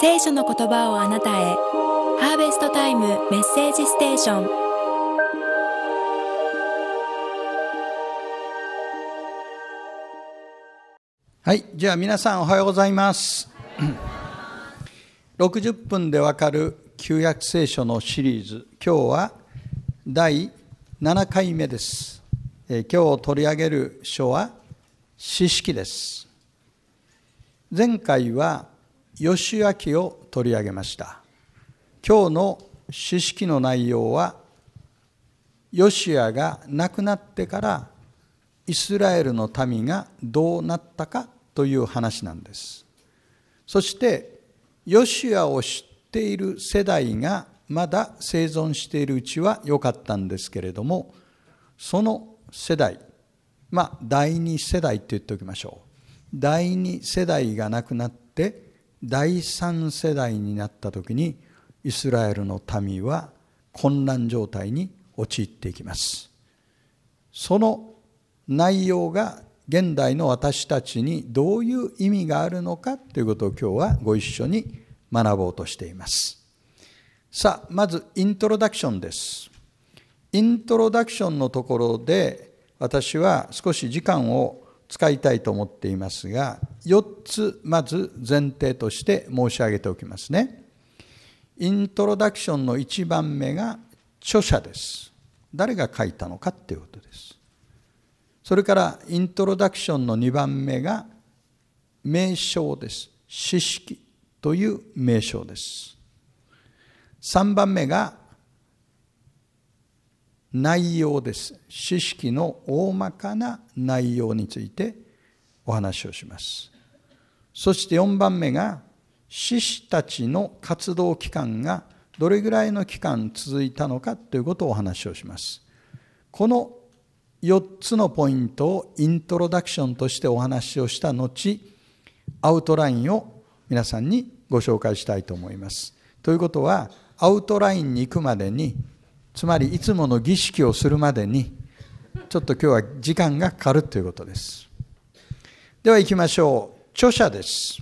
聖書の言葉をあなたへハーベストタイムメッセージステーションはいじゃあ皆さんおはようございます60分でわかる旧約聖書のシリーズ今日は第7回目です、え今日取り上げる書は「詩式」です前回は義明を取り上げました今日の詩式の内容はヨシアが亡くなってからイスラエルの民がどうなったかという話なんですそしてヨシアを知っている世代がまだ生存しているうちは良かったんですけれどもその世代まあ第二世代って言っておきましょう第二世代がなくなって第三世代になった時にイスラエルの民は混乱状態に陥っていきますその内容が現代の私たちにどういう意味があるのかということを今日はご一緒に学ぼうとしています。さあ、まずイントロダクションです。イントロダクションのところで、私は少し時間を使いたいと思っていますが、4つまず前提として申し上げておきますね。イントロダクションの1番目が著者です。誰が書いたのかっていうことです。それからイントロダクションの2番目が名称です。知識という名称です。3番目が内容です知識の大まかな内容についてお話をしますそして4番目が志士たちの活動期間がどれぐらいの期間続いたのかということをお話をしますこの4つのポイントをイントロダクションとしてお話をした後アウトラインを皆さんにご紹介したいと思いますということはアウトラインに行くまでにつまりいつもの儀式をするまでにちょっと今日は時間がかかるということですでは行きましょう著者です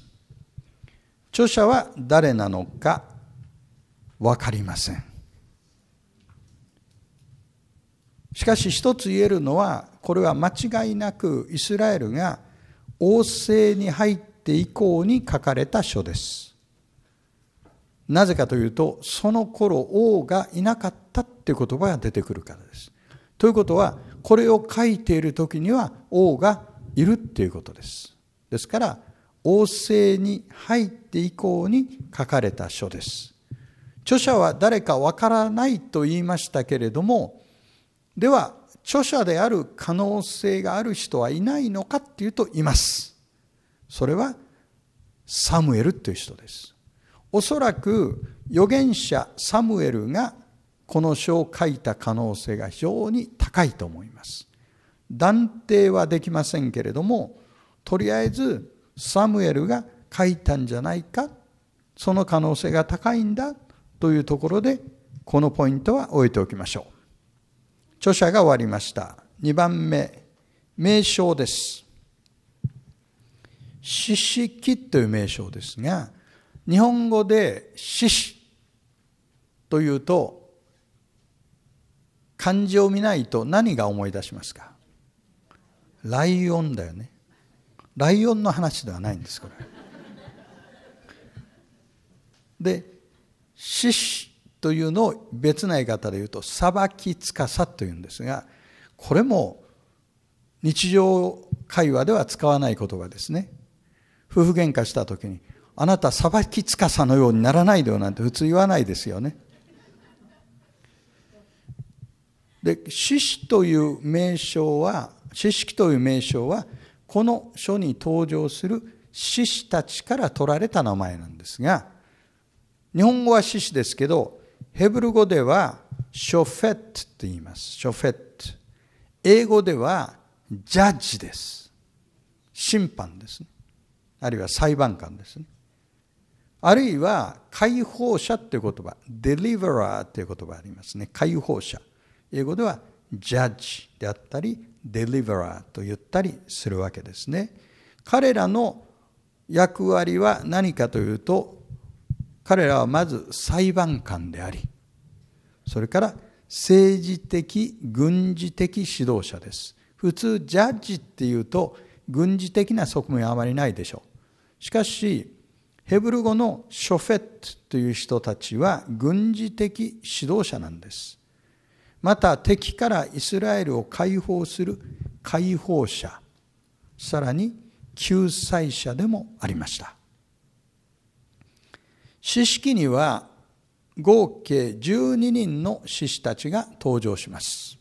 著者は誰なのか分かりませんしかし一つ言えるのはこれは間違いなくイスラエルが王政に入って以降に書かれた書ですなぜかというと、その頃王がいなかったっていう言葉が出てくるからです。ということは、これを書いている時には王がいるっていうことです。ですから、王政に入って以降に書かれた書です。著者は誰かわからないと言いましたけれども、では、著者である可能性がある人はいないのかっていうと、います。それは、サムエルという人です。おそらく預言者サムエルがこの書を書いた可能性が非常に高いと思います。断定はできませんけれどもとりあえずサムエルが書いたんじゃないかその可能性が高いんだというところでこのポイントは置いておきましょう。著者が終わりました。2番目、名称です。詩式という名称ですが、日本語で獅子というと漢字を見ないと何が思い出しますかライオンだよねライオンの話ではないんですこれ。で獅子というのを別な言い方で言うと裁きつかさというんですがこれも日常会話では使わない言葉ですね夫婦喧嘩した時にあなた裁きつかさのようにならないでよなんて普通言わないですよね。で獅子という名称は獅式という名称はこの書に登場する獅子たちから取られた名前なんですが日本語は獅子ですけどヘブル語ではショフェットって言いますショフェット英語ではジャッジです審判ですねあるいは裁判官ですねあるいは解放者という言葉、deliverer という言葉がありますね。解放者。英語では judge であったり、deliverer と言ったりするわけですね。彼らの役割は何かというと、彼らはまず裁判官であり、それから政治的、軍事的指導者です。普通、ジャッジっていうと、軍事的な側面はあまりないでしょう。しかし、ヘブル語のショフェットという人たちは軍事的指導者なんです。また敵からイスラエルを解放する解放者、さらに救済者でもありました。四式には合計12人の獅子たちが登場します。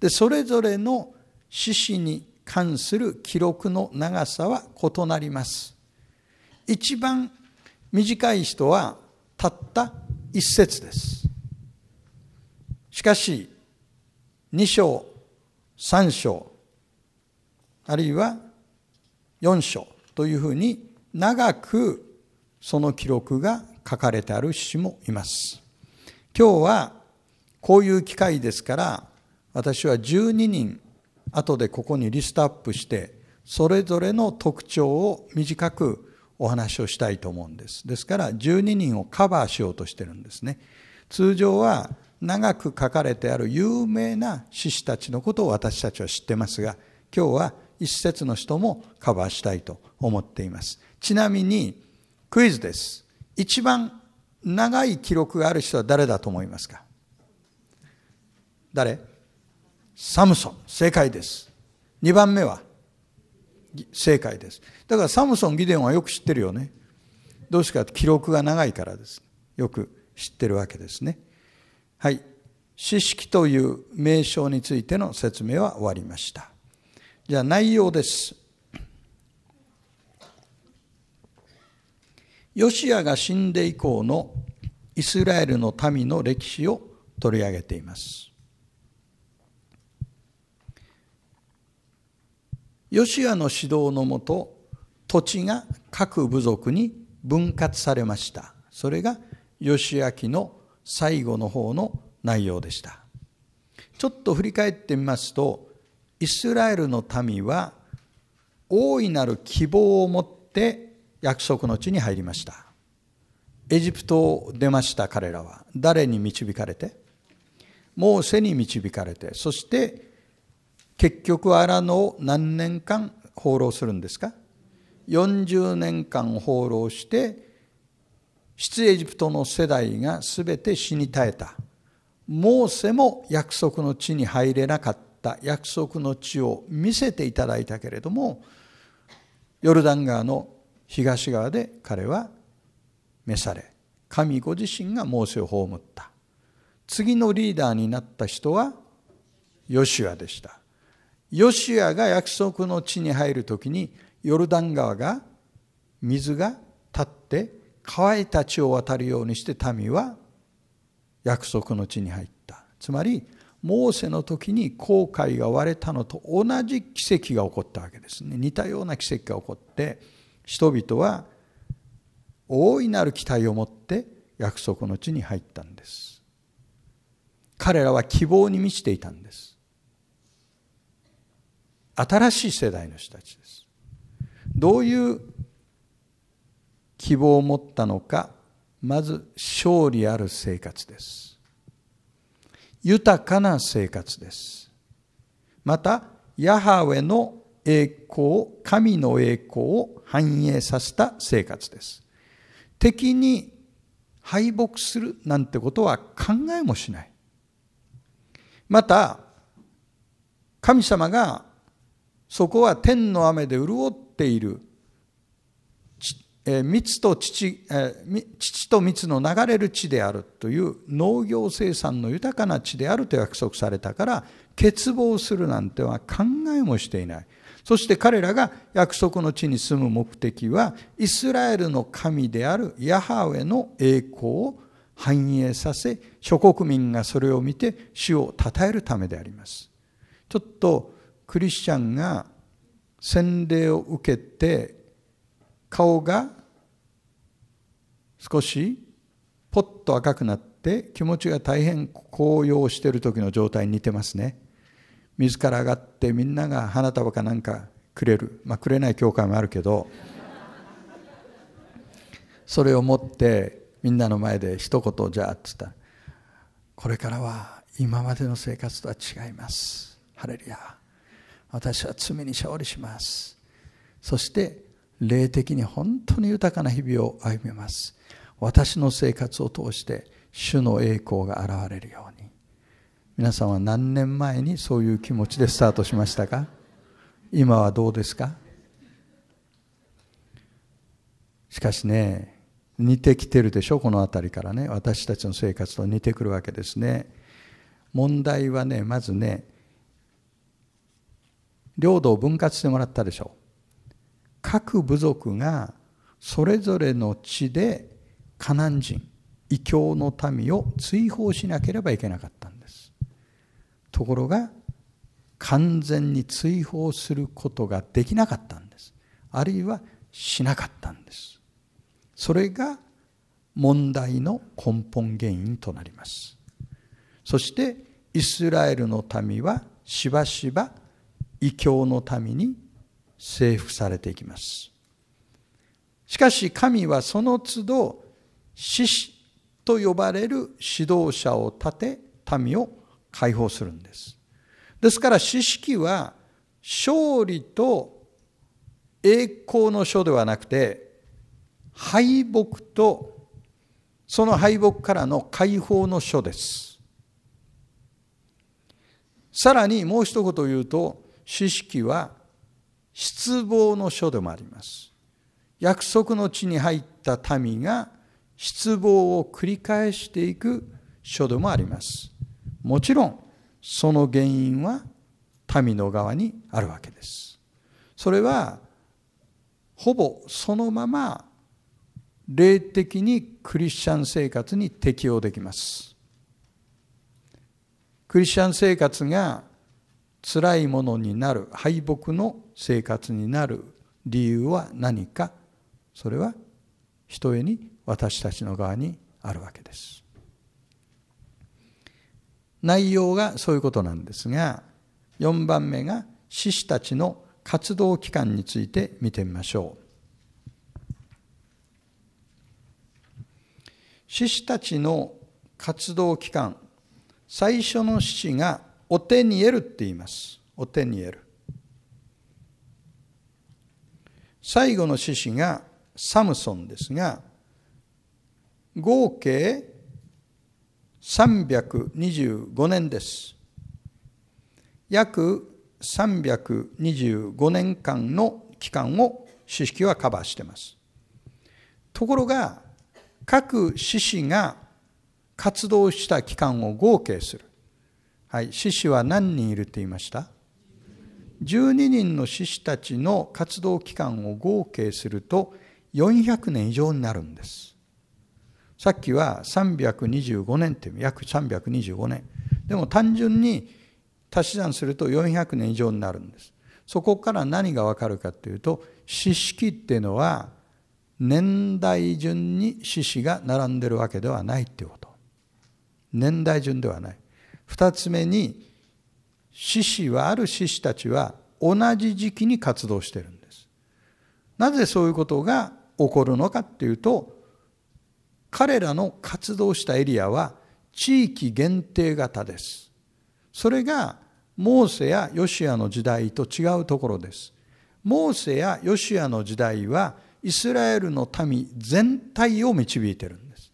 でそれぞれの獅子に関する記録の長さは異なります。一番短い人はたった一節ですしかし二章三章あるいは四章というふうに長くその記録が書かれてある詩もいます今日はこういう機会ですから私は12人後でここにリストアップしてそれぞれの特徴を短くお話をしたいと思うんです。ですから12人をカバーしようとしてるんですね。通常は長く書かれてある有名な志士たちのことを私たちは知ってますが、今日は一節の人もカバーしたいと思っています。ちなみにクイズです。一番長い記録がある人は誰だと思いますか誰サムソン。正解です。2番目は正解です。だからサムソン、ギデオンはよく知ってるよね。どうしてか記録が長いからです。よく知ってるわけですね。はい。知識という名称についての説明は終わりました。じゃあ内容です。ヨシアが死んで以降のイスラエルの民の歴史を取り上げています。ヨシアの指導のもと土地が各部族に分割されましたそれがヨシア記の最後の方の内容でしたちょっと振り返ってみますとイスラエルの民は大いなる希望を持って約束の地に入りましたエジプトを出ました彼らは誰に導かれてモーセに導かれてそして結局アラノを何年間放浪するんですか40年間放浪して出エジプトの世代が全て死に絶えたモーセも約束の地に入れなかった約束の地を見せていただいたけれどもヨルダン川の東側で彼は召され神ご自身がモーセを葬った次のリーダーになった人はヨシュアでしたヨシアが約束の地に入るときにヨルダン川が水が立って乾いた地を渡るようにして民は約束の地に入ったつまりモーセの時に航海が割れたのと同じ奇跡が起こったわけですね似たような奇跡が起こって人々は大いなる期待を持って約束の地に入ったんです彼らは希望に満ちていたんです新しい世代の人たちです。どういう希望を持ったのか、まず勝利ある生活です。豊かな生活です。また、ヤハウェの栄光、神の栄光を反映させた生活です。敵に敗北するなんてことは考えもしない。また、神様がそこは天の雨で潤っているえ蜜と父,、え父と蜜の流れる地であるという農業生産の豊かな地であると約束されたから欠乏するなんては考えもしていないそして彼らが約束の地に住む目的はイスラエルの神であるヤハウェの栄光を繁栄させ諸国民がそれを見て主を称えるためでありますちょっとクリスチャンが洗礼を受けて顔が少しポッと赤くなって気持ちが大変高揚している時の状態に似てますね水から上がってみんなが花束かなんかくれるまあくれない教会もあるけどそれを持ってみんなの前で一言じゃあっつったこれからは今までの生活とは違いますハレルヤ私は罪に勝利しますそして霊的に本当に豊かな日々を歩みます私の生活を通して主の栄光が現れるように皆さんは何年前にそういう気持ちでスタートしましたか今はどうですかしかしね似てきてるでしょこの辺りからね私たちの生活と似てくるわけですね問題はねまずね領土を分割してもらったでしょう各部族がそれぞれの地でカナン人異教の民を追放しなければいけなかったんですところが完全に追放することができなかったんですあるいはしなかったんですそれが問題の根本原因となりますそしてイスラエルの民はしばしば異教の民に征服されていきますしかし神はその都度獅子と呼ばれる指導者を立て民を解放するんですですから子式は勝利と栄光の書ではなくて敗北とその敗北からの解放の書ですさらにもう一言言うと知識は失望の書でもあります。約束の地に入った民が失望を繰り返していく書でもあります。もちろん、その原因は民の側にあるわけです。それは、ほぼそのまま霊的にクリスチャン生活に適応できます。クリスチャン生活が辛いものになる敗北の生活になる理由は何かそれはひとえに私たちの側にあるわけです内容がそういうことなんですが4番目が志士たちの活動期間について見てみましょう志士たちの活動期間最初の志士がお手に得るって言います。お手に得る。最後の獅子がサムソンですが、合計325年です。約325年間の期間を知識はカバーしてます。ところが、各獅子が活動した期間を合計する。はい、獅子は何人いるって言いました12人の獅子たちの活動期間を合計すると400年以上になるんですさっきは325年って約325年でも単純に足し算すると400年以上になるんですそこから何がわかるかというと四期っていうのは年代順に四子が並んでるわけではないっていうこと年代順ではない2つ目に獅子はある獅子たちは同じ時期に活動してるんですなぜそういうことが起こるのかっていうと彼らの活動したエリアは地域限定型ですそれがモーセやヨシアの時代と違うところですモーセやヨシアの時代はイスラエルの民全体を導いてるんです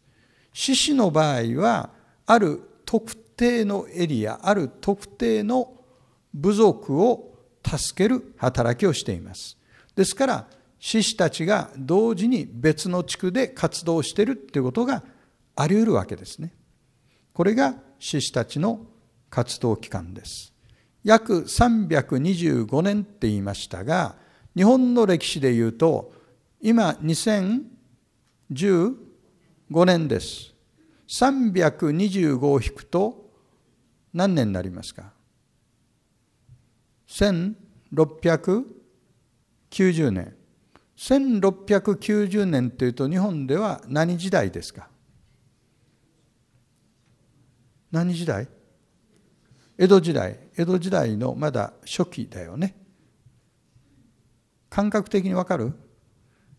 獅子の場合はある特定のエリアある特定の部族を助ける働きをしていますですから志士たちが同時に別の地区で活動しているということがあり得るわけですねこれが志士たちの活動期間です約325年って言いましたが日本の歴史でいうと今2015年です325を引くと何年になりますか1690年1690年というと日本では何時代ですか何時代江戸時代江戸時代のまだ初期だよね感覚的にわかる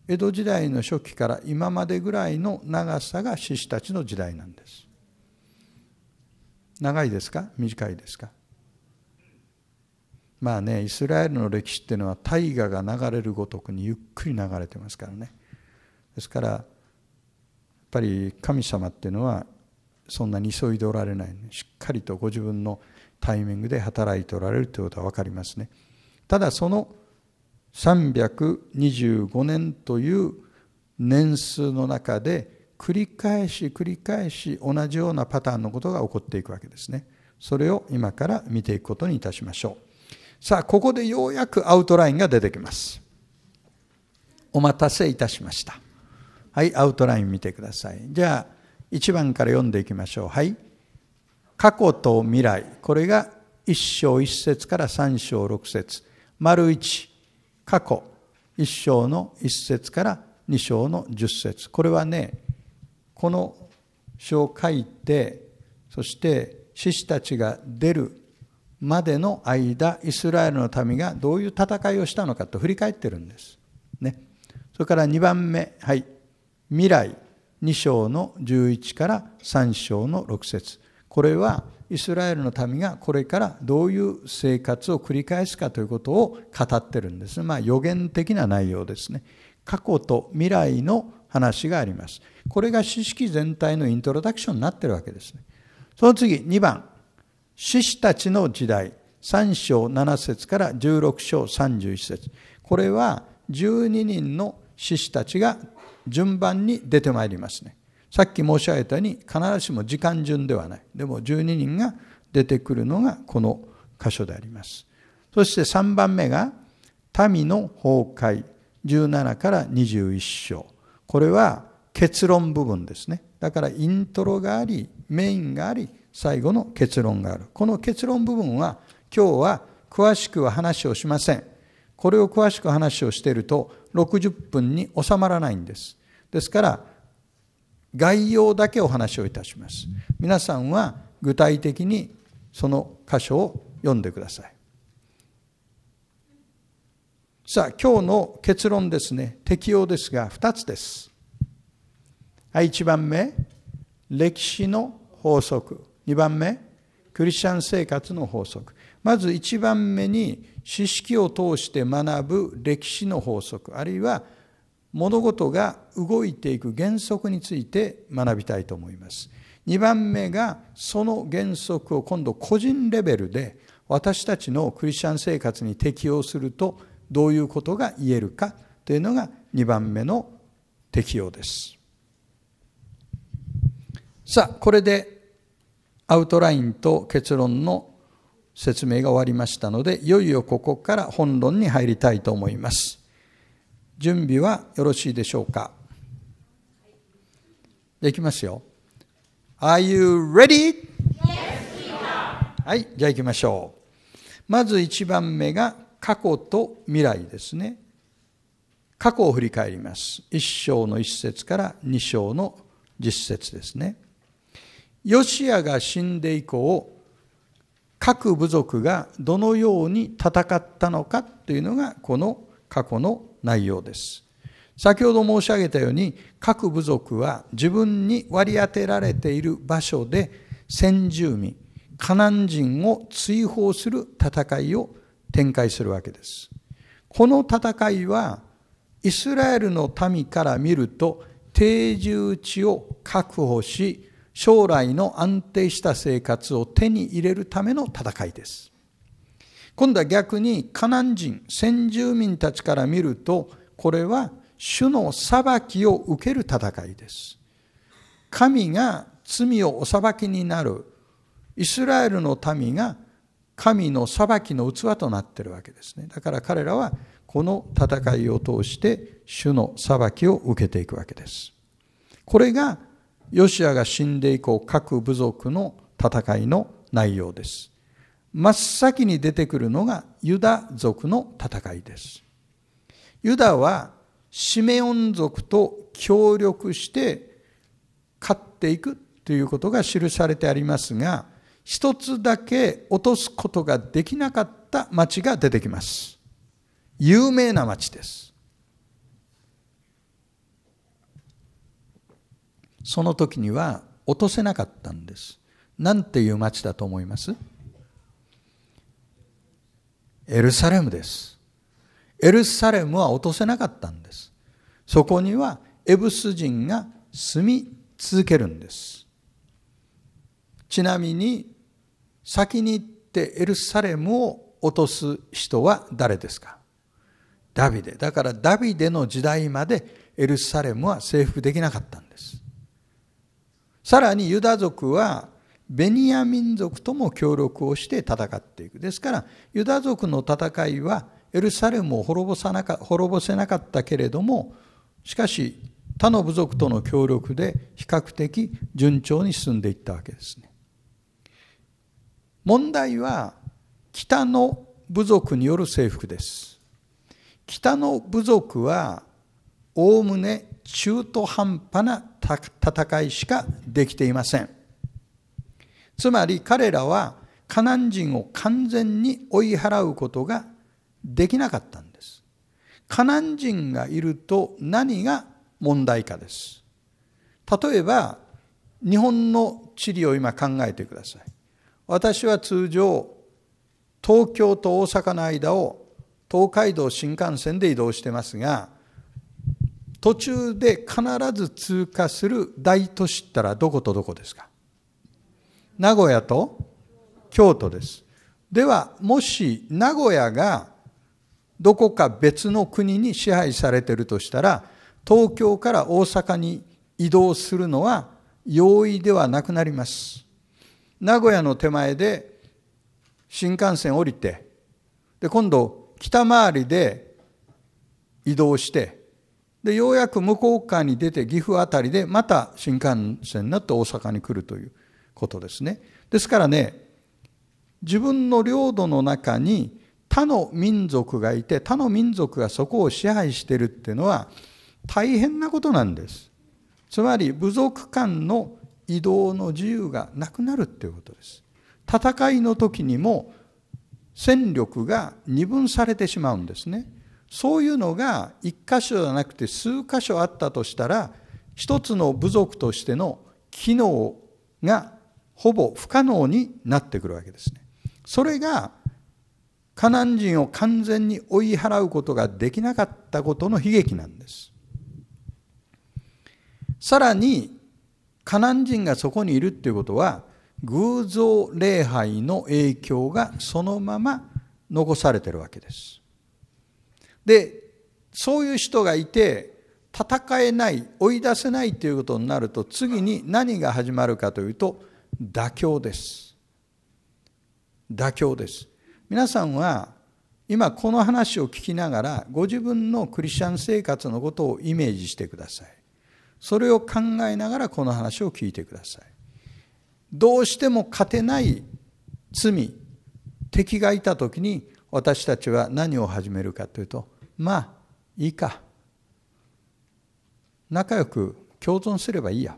江戸時代の初期から今までぐらいの長さが志士たちの時代なんです長いですか短いですかまあねイスラエルの歴史っていうのは大河が流れるごとくにゆっくり流れてますからねですからやっぱり神様っていうのはそんなに急いでおられないしっかりとご自分のタイミングで働いておられるということは分かりますねただその325年という年数の中で繰り返し繰り返し同じようなパターンのことが起こっていくわけですね。それを今から見ていくことにいたしましょう。さあ、ここでようやくアウトラインが出てきます。お待たせいたしました。はい、アウトライン見てください。じゃあ、1番から読んでいきましょう。はい。過去と未来。これが1章1節から3章6節丸1、過去。1章の1節から2章の10節これはね、この書を書いてそして獅子たちが出るまでの間イスラエルの民がどういう戦いをしたのかと振り返ってるんです。ね、それから2番目、はい、未来2章の11から3章の6節これはイスラエルの民がこれからどういう生活を繰り返すかということを語ってるんです。まあ予言的な内容ですね。過去と未来の話があります。これが知識全体のイントロダクションになってるわけですね。その次、2番。獅子たちの時代。3章7節から16章31節これは12人の獅子たちが順番に出てまいりますね。さっき申し上げたように必ずしも時間順ではない。でも12人が出てくるのがこの箇所であります。そして3番目が民の崩壊17から21章。これは結論部分ですね。だからイントロがあり、メインがあり、最後の結論がある。この結論部分は今日は詳しくは話をしません。これを詳しく話をしていると60分に収まらないんです。ですから概要だけお話をいたします。皆さんは具体的にその箇所を読んでください。さあ、今日の結論ですね、適用ですが、2つです。はい、1番目、歴史の法則。2番目、クリスチャン生活の法則。まず1番目に、知識を通して学ぶ歴史の法則、あるいは物事が動いていく原則について学びたいと思います。2番目がその原則を今度個人レベルで私たちのクリスチャン生活に適用するとどういうことが言えるかというのが2番目の適用ですさあこれでアウトラインと結論の説明が終わりましたのでいよいよここから本論に入りたいと思います準備はよろしいでしょうかできますよ Are you ready? Yes, はいじゃあ行きましょうまず1番目が「過去と未来ですね過去を振り返ります一章の一節から二章の実節ですねヨシアが死んで以降各部族がどのように戦ったのかというのがこの過去の内容です先ほど申し上げたように各部族は自分に割り当てられている場所で先住民カナン人を追放する戦いを展開するわけです。この戦いはイスラエルの民から見ると定住地を確保し将来の安定した生活を手に入れるための戦いです。今度は逆にカナン人先住民たちから見るとこれは主の裁きを受ける戦いです。神が罪をお裁きになるイスラエルの民が神の裁きの器となっているわけですね。だから彼らはこの戦いを通して主の裁きを受けていくわけです。これがヨシアが死んで以降各部族の戦いの内容です。真っ先に出てくるのがユダ族の戦いです。ユダはシメオン族と協力して勝っていくということが記されてありますが一つだけ落とすことができなかった町が出てきます。有名な町です。その時には落とせなかったんです。なんていう町だと思いますエルサレムです。エルサレムは落とせなかったんです。そこにはエブス人が住み続けるんです。ちなみに先に行ってエルサレムを落とす人は誰ですかダビデ。だからダビデの時代までエルサレムは征服できなかったんです。さらにユダ族はベニヤ民族とも協力をして戦っていく。ですからユダ族の戦いはエルサレムを滅ぼさなか滅ぼせなかったけれどもしかし他の部族との協力で比較的順調に進んでいったわけですね。問題は北の部族による征服です北の部族はおおむね中途半端な戦いしかできていませんつまり彼らはカナン人を完全に追い払うことができなかったんですカナン人がいると何が問題かです例えば日本の地理を今考えてください私は通常東京と大阪の間を東海道新幹線で移動してますが途中で必ず通過する大都市ったらどことどこですか名古屋と京都ですではもし名古屋がどこか別の国に支配されてるとしたら東京から大阪に移動するのは容易ではなくなります名古屋の手前で新幹線降りてで今度北回りで移動してでようやく向こう側に出て岐阜辺りでまた新幹線になって大阪に来るということですね。ですからね自分の領土の中に他の民族がいて他の民族がそこを支配してるっていうのは大変なことなんです。つまり部族間の移動の自由がなくなるっていうことです戦いの時にも戦力が二分されてしまうんですねそういうのが一箇所じゃなくて数箇所あったとしたら一つの部族としての機能がほぼ不可能になってくるわけですねそれがカナン人を完全に追い払うことができなかったことの悲劇なんですさらにカナン人がそこにいるっていうことは偶像礼拝の影響がそのまま残されてるわけです。でそういう人がいて戦えない追い出せないということになると次に何が始まるかというと妥協です。妥協です。皆さんは今この話を聞きながらご自分のクリスチャン生活のことをイメージしてください。それを考えながらこの話を聞いてくださいどうしても勝てない罪敵がいた時に私たちは何を始めるかというとまあいいか仲良く共存すればいいや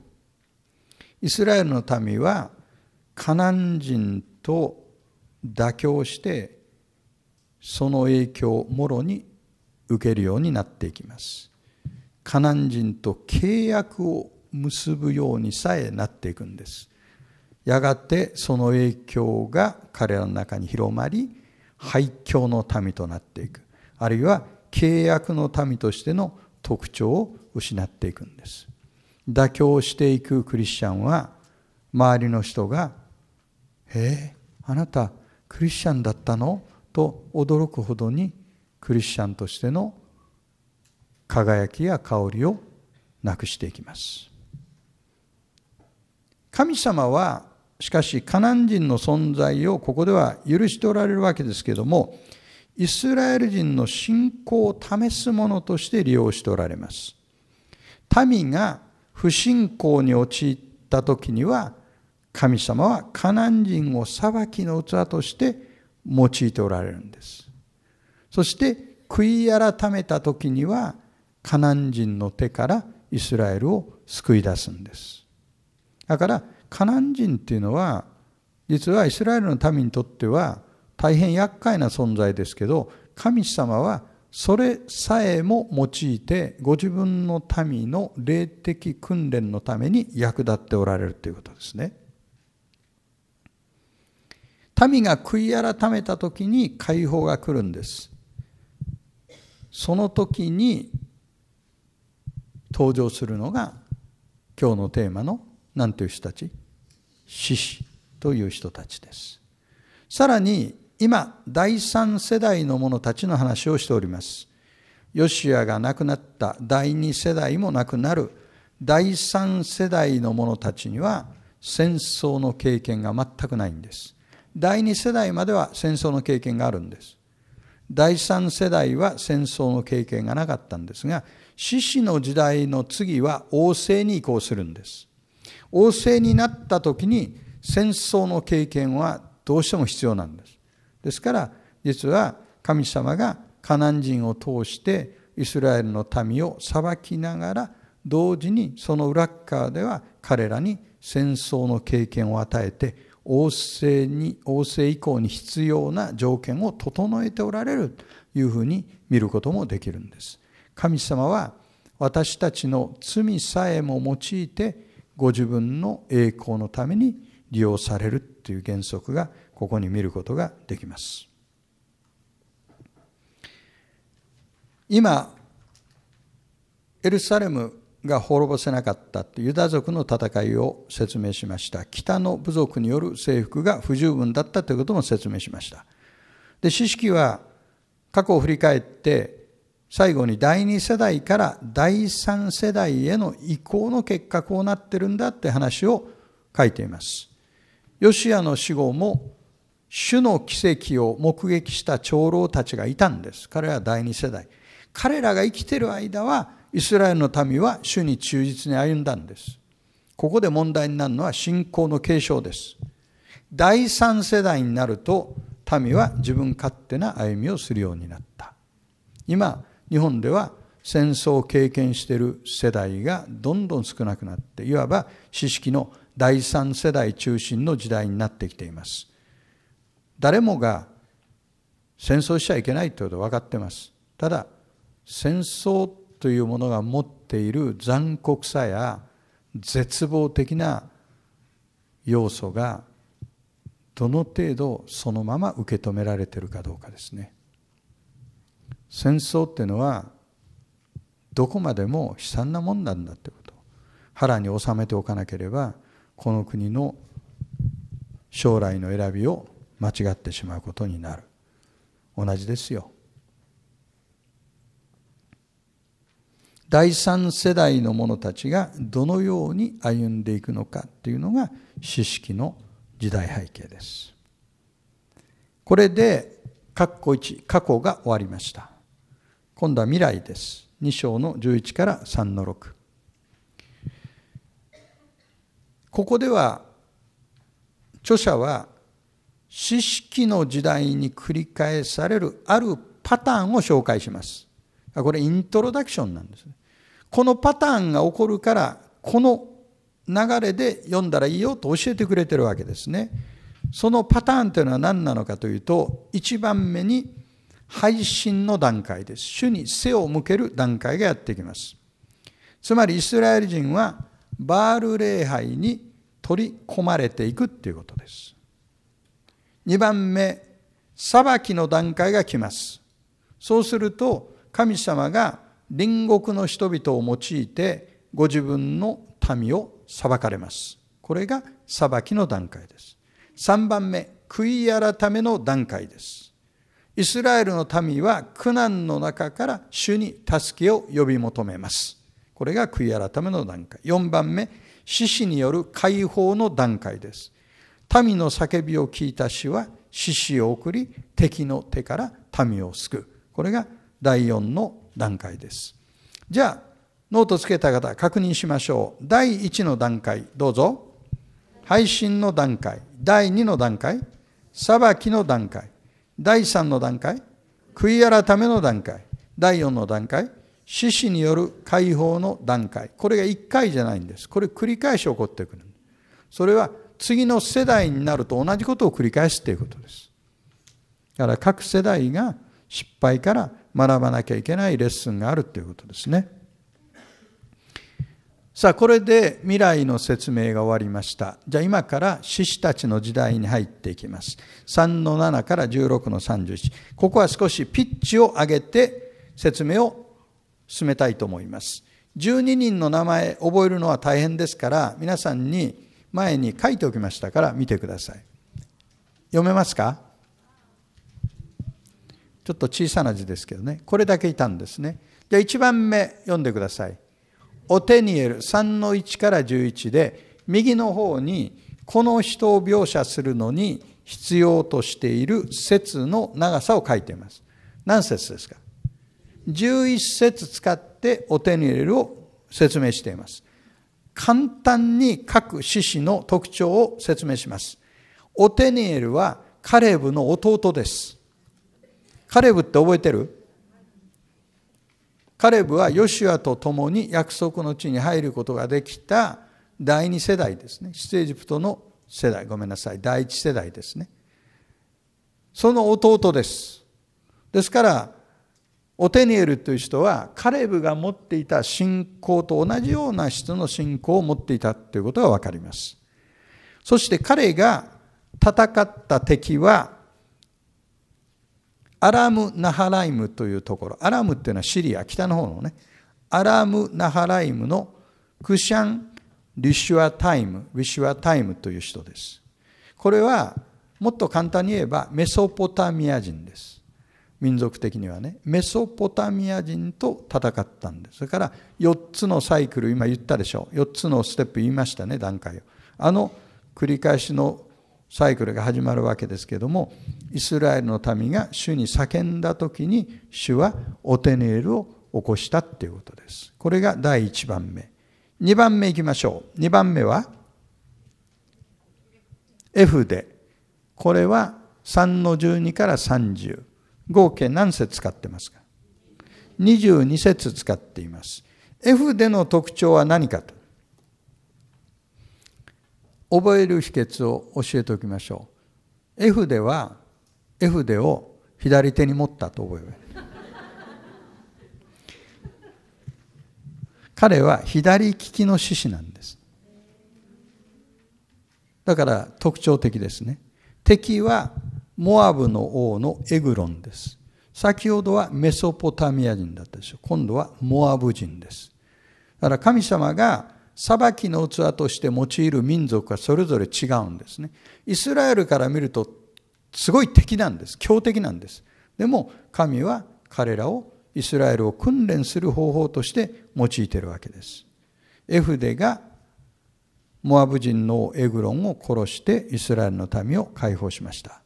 イスラエルの民はカナン人と妥協してその影響をもろに受けるようになっていきますカナン人と契約を結ぶようにさえなっていくんですやがてその影響が彼らの中に広まり廃墟の民となっていくあるいは契約の民としての特徴を失っていくんです妥協していくクリスチャンは周りの人が「えー、あなたクリスチャンだったの?」と驚くほどにクリスチャンとしての輝きや香りをなくしていきます神様はしかしカナン人の存在をここでは許しておられるわけですけどもイスラエル人の信仰を試すものとして利用しておられます民が不信仰に陥った時には神様はカナン人を裁きの器として用いておられるんですそして悔い改めた時にはカナン人の手からイスラエルを救い出すんです。だからカナン人っていうのは実はイスラエルの民にとっては大変厄介な存在ですけど神様はそれさえも用いてご自分の民の霊的訓練のために役立っておられるということですね。民が悔い改めた時に解放が来るんです。その時に登場するのが今日のテーマの何という人たち獅子という人たちですさらに今第3世代の者たちの話をしておりますヨシアが亡くなった第2世代も亡くなる第3世代の者たちには戦争の経験が全くないんです第2世代までは戦争の経験があるんです第3世代は戦争の経験がなかったんですが獅子の時代の次は王政に移行するんです。王政になった時に戦争の経験はどうしても必要なんです。ですから実は神様がカナン人を通してイスラエルの民を裁きながら同時にその裏側では彼らに戦争の経験を与えて王政に王政以降に必要な条件を整えておられるというふうに見ることもできるんです。神様は私たちの罪さえも用いてご自分の栄光のために利用されるという原則がここに見ることができます。今エルサレムが滅ぼせなかったとユダ族の戦いを説明しました北の部族による征服が不十分だったということも説明しましたで知識は過去を振り返って最後に第2世代から第3世代への移行の結果こうなってるんだって話を書いています。ヨシアの死後も主の奇跡を目撃した長老たちがいたんです。彼らは第2世代。彼らが生きてる間はイスラエルの民は主に忠実に歩んだんです。ここで問題になるのは信仰の継承です。第3世代になると民は自分勝手な歩みをするようになった。今日本では戦争を経験している世代がどんどん少なくなっていわば知識の第三世代中心の時代になってきています誰もが戦争しちゃいけないということは分かってますただ戦争というものが持っている残酷さや絶望的な要素がどの程度そのまま受け止められているかどうかですね戦争っていうのはどこまでも悲惨なもんなんだってこと腹に収めておかなければこの国の将来の選びを間違ってしまうことになる同じですよ第三世代の者たちがどのように歩んでいくのかっていうのが知識の時代背景ですこれで括弧1過去が終わりました今度は未来です。2章の11から3の6。ここでは著者は知識の時代に繰り返されるあるパターンを紹介します。これイントロダクションなんです。このパターンが起こるからこの流れで読んだらいいよと教えてくれてるわけですね。そのパターンというのは何なのかというと1番目に配信の段階です。主に背を向ける段階がやってきます。つまりイスラエル人はバール礼拝に取り込まれていくということです。2番目、裁きの段階が来ます。そうすると神様が隣国の人々を用いてご自分の民を裁かれます。これが裁きの段階です。3番目、悔い改めの段階です。イスラエルの民は苦難の中から主に助けを呼び求めます。これが悔い改めの段階。4番目、獅子による解放の段階です。民の叫びを聞いた死は獅子を送り、敵の手から民を救う。これが第4の段階です。じゃあ、ノートつけた方、確認しましょう。第1の段階、どうぞ。配信の段階。第2の段階。裁きの段階。第3の段階、悔い改めの段階、第4の段階、死死による解放の段階。これが1回じゃないんです。これ繰り返し起こってくる。それは次の世代になると同じことを繰り返すということです。だから各世代が失敗から学ばなきゃいけないレッスンがあるということですね。さあ、これで未来の説明が終わりました。じゃあ今から獅子たちの時代に入っていきます。3の7から16の31。ここは少しピッチを上げて説明を進めたいと思います。12人の名前覚えるのは大変ですから、皆さんに前に書いておきましたから見てください。読めますかちょっと小さな字ですけどね。これだけいたんですね。じゃあ1番目読んでください。オテニエル3の1から11で右の方にこの人を描写するのに必要としている説の長さを書いています。何節ですか ?11 節使ってオテニエルを説明しています。簡単に各獅子の特徴を説明します。オテニエルはカレブの弟です。カレブって覚えてるカレブはヨシュアと共に約束の地に入ることができた第2世代ですね出エジプトの世代ごめんなさい第1世代ですねその弟ですですからオテニエルという人はカレブが持っていた信仰と同じような質の信仰を持っていたということが分かりますそして彼が戦った敵はアラム・ナハライムというところアラムっていうのはシリア北の方のねアラム・ナハライムのクシャン・リシュア・タイムウィシュア・タイムという人ですこれはもっと簡単に言えばメソポタミア人です民族的にはねメソポタミア人と戦ったんですそれから4つのサイクル今言ったでしょ4つのステップ言いましたね段階をあの繰り返しのサイクルが始まるわけですけどもイスラエルの民が主に叫んだ時に主はオテネールを起こしたっていうことですこれが第1番目2番目いきましょう2番目は F で。これは3の12から30合計何節使ってますか22節使っています F での特徴は何かと覚える秘訣を教えておきましょう絵筆は絵筆を左手に持ったと覚える彼は左利きの獅子なんですだから特徴的ですね敵はモアブの王のエグロンです先ほどはメソポタミア人だったでしょ今度はモアブ人ですだから神様が裁きの器として用いる民族はそれぞれ違うんですね。イスラエルから見るとすごい敵なんです。強敵なんです。でも神は彼らをイスラエルを訓練する方法として用いてるわけです。エフデがモアブ人のエグロンを殺してイスラエルの民を解放しました。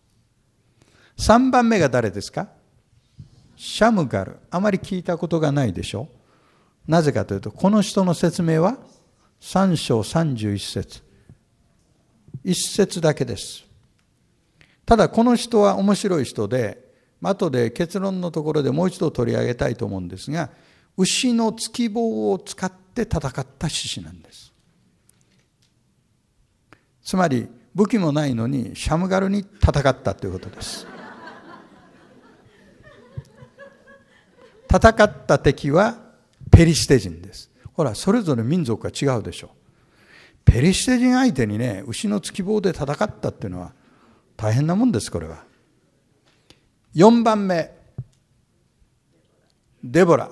3番目が誰ですかシャムガル。あまり聞いたことがないでしょなぜかというと、この人の説明は3章31節1節だけですただこの人は面白い人で後で結論のところでもう一度取り上げたいと思うんですが牛の月棒を使って戦った獅子なんですつまり武器もないのにシャムガルに戦ったということです戦った敵はペリシテ人ですほら、それぞれ民族が違うでしょ。ペリシテ人相手にね、牛の月棒で戦ったっていうのは大変なもんです、これは。4番目、デボラ。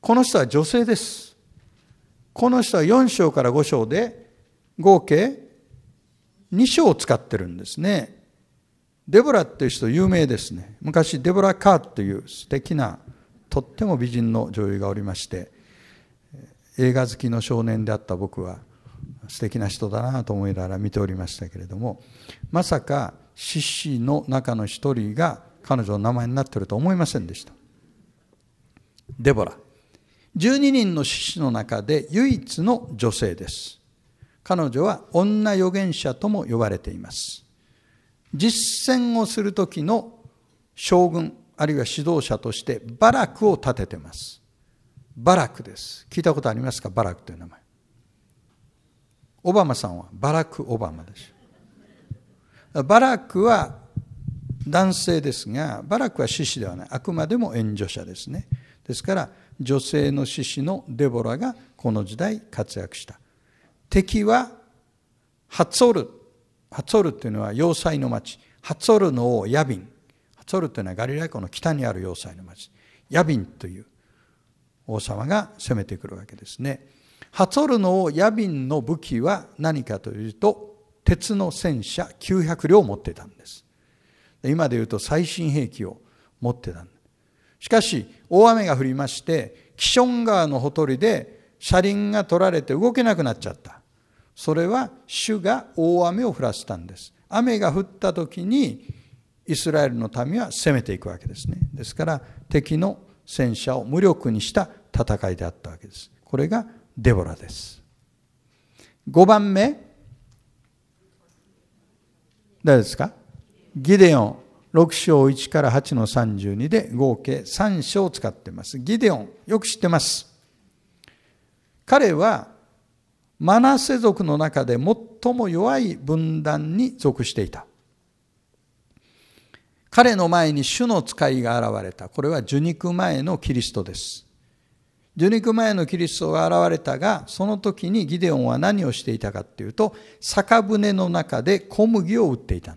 この人は女性です。この人は4章から5章で合計2章を使ってるんですね。デボラっていう人有名ですね。昔デボラ・カーっていう素敵なとっても美人の女優がおりまして映画好きの少年であった僕は素敵な人だなと思いながら見ておりましたけれどもまさか獅子の中の一人が彼女の名前になってると思いませんでしたデボラ12人の獅子の中で唯一の女性です彼女は女預言者とも呼ばれています実践をする時の将軍あるいは指導者としてバラクを立ててますバラクです。聞いたことありますかバラクという名前。オバマさんはバラク・オバマです。バラクは男性ですが、バラクは獅子ではない。あくまでも援助者ですね。ですから、女性の獅子のデボラがこの時代活躍した。敵はハツオル。ハツオルというのは要塞の町。ハツオルの王ヤビン。ハツオルというのはガリラ湖の北にある要塞の町。ヤビンという王様が攻めてくるわけですね。ハツォルの王ヤビンの武器は何かというと鉄の戦車900両を持ってたんです。今でいうと最新兵器を持ってたんです。しかし大雨が降りましてキション川のほとりで車輪が取られて動けなくなっちゃった。それは主が大雨を降らせたんです。雨が降った時にイスラエルの民は攻めていくわけですね。ですから敵の戦車を無力にした戦いであったわけです。これがデボラです。5番目、誰ですかギデオン、6章1から8の32で合計3章を使っています。ギデオン、よく知ってます。彼はマナセ族の中で最も弱い分断に属していた。彼の前に主の使いが現れた。これは受肉前のキリストです。受肉前のキリストが現れたが、その時にギデオンは何をしていたかっていうと、酒舟の中で小麦を売っていた。